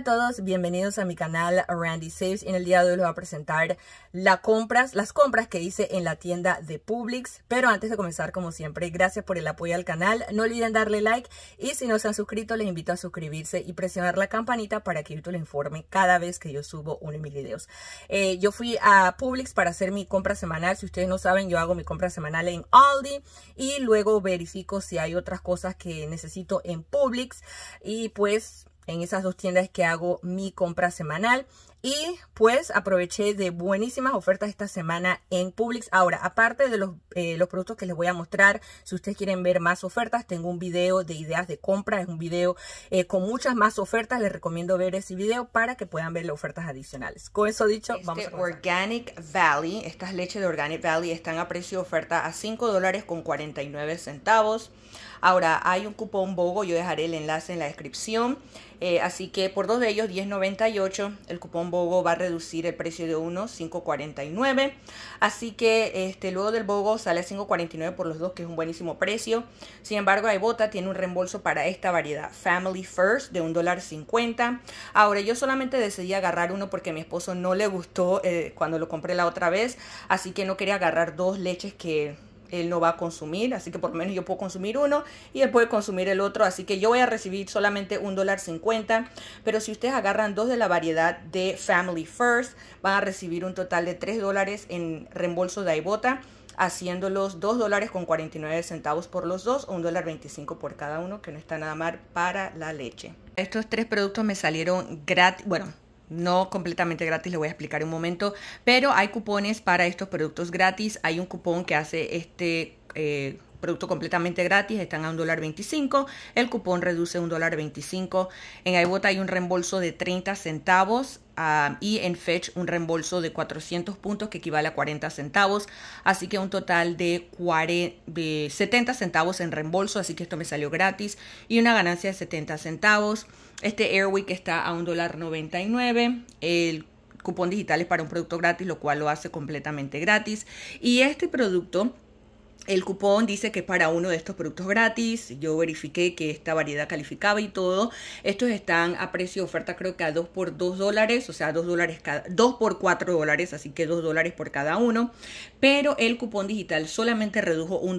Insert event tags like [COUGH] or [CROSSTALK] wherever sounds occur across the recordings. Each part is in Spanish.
a todos, bienvenidos a mi canal Randy Saves. En el día de hoy les voy a presentar compras, las compras que hice en la tienda de Publix. Pero antes de comenzar, como siempre, gracias por el apoyo al canal. No olviden darle like y si no se han suscrito, les invito a suscribirse y presionar la campanita para que YouTube les informe cada vez que yo subo uno de mis videos. Eh, yo fui a Publix para hacer mi compra semanal. Si ustedes no saben, yo hago mi compra semanal en Aldi y luego verifico si hay otras cosas que necesito en Publix. Y pues en esas dos tiendas que hago mi compra semanal. Y pues aproveché de buenísimas ofertas esta semana en Publix. Ahora, aparte de los, eh, productos que les voy a mostrar, si ustedes quieren ver más ofertas, tengo un video de ideas de compra. Es un video eh, con muchas más ofertas. Les recomiendo ver ese video para que puedan ver las ofertas adicionales. Con eso dicho, este vamos a Organic Valley, estas leches de Organic Valley están a precio de oferta a $5.49. Ahora, hay un cupón BOGO, yo dejaré el enlace en la descripción. Eh, así que por dos de ellos, 10.98, el cupón BOGO va a reducir el precio de uno, 5.49. Así que este, luego del BOGO sale a 5.49 por los dos, que es un buenísimo precio. Sin embargo, Ibota tiene un reembolso para esta variedad, Family First, de $1.50. Ahora, yo solamente decidí agarrar uno porque a mi esposo no le gustó eh, cuando lo compré la otra vez, así que no quería agarrar dos leches que él no va a consumir, así que por lo menos yo puedo consumir uno y él puede consumir el otro, así que yo voy a recibir solamente un dólar cincuenta, pero si ustedes agarran dos de la variedad de Family First, van a recibir un total de tres dólares en reembolso de Aibota haciéndolos dos dólares con centavos por los dos o un dólar por cada uno, que no está nada mal para la leche. Estos tres productos me salieron gratis, bueno, no completamente gratis, le voy a explicar en un momento, pero hay cupones para estos productos gratis. Hay un cupón que hace este eh, producto completamente gratis, están a un dólar el cupón reduce un dólar en Ibot hay un reembolso de 30 centavos ah, y en Fetch un reembolso de 400 puntos que equivale a 40 centavos, así que un total de, 40, 70 centavos en reembolso, así que esto me salió gratis y una ganancia de 70 centavos. Este Airwick está a un dólar el cupón digital es para un producto gratis, lo cual lo hace completamente gratis y este producto el cupón dice que para uno de estos productos gratis. Yo verifiqué que esta variedad calificaba y todo. Estos están a precio de oferta, creo que a 2 por 2 dólares, o sea, 2 dólares cada, por 4 dólares, así que 2 dólares por cada uno. Pero el cupón digital solamente redujo $1.49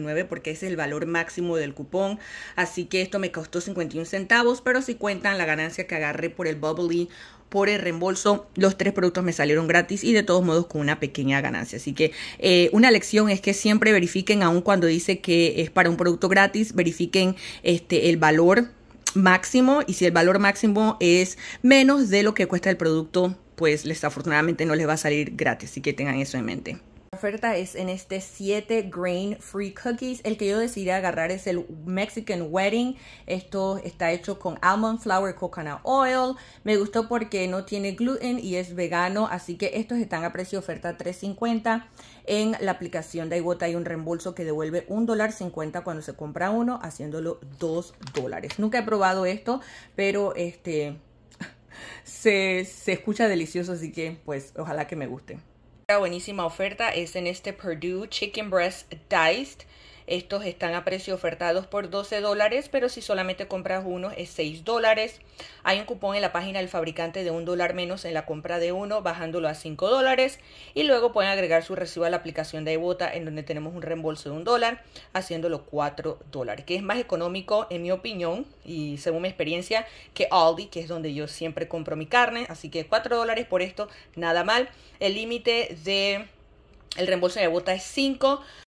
dólar porque ese es el valor máximo del cupón. Así que esto me costó 51 centavos, pero si cuentan la ganancia que agarré por el Bubbly por el reembolso. Los tres productos me salieron gratis y de todos modos con una pequeña ganancia. Así que eh, una lección es que siempre verifiquen, aun cuando dice que es para un producto gratis, verifiquen este, el valor máximo y si el valor máximo es menos de lo que cuesta el producto, pues desafortunadamente no les va a salir gratis. Así que tengan eso en mente oferta es en este 7 grain free cookies. El que yo decidí agarrar es el Mexican Wedding. Esto está hecho con almond flour coconut oil. Me gustó porque no tiene gluten y es vegano, así que estos están a precio oferta 3.50. En la aplicación de iGuata hay un reembolso que devuelve $1.50 cuando se compra uno, haciéndolo 2 Nunca he probado esto, pero este [LAUGHS] se, se escucha delicioso, así que pues ojalá que me guste buenísima oferta es en este Purdue Chicken Breast Diced estos están a precio ofertados por 12 dólares, pero si solamente compras uno es 6 dólares. Hay un cupón en la página del fabricante de un dólar menos en la compra de uno, bajándolo a 5 dólares. Y luego pueden agregar su recibo a la aplicación de Ibota, en donde tenemos un reembolso de un dólar, haciéndolo 4 dólares, que es más económico, en mi opinión, y según mi experiencia, que Aldi, que es donde yo siempre compro mi carne. Así que 4 dólares por esto, nada mal. El límite de el reembolso de bota es 5.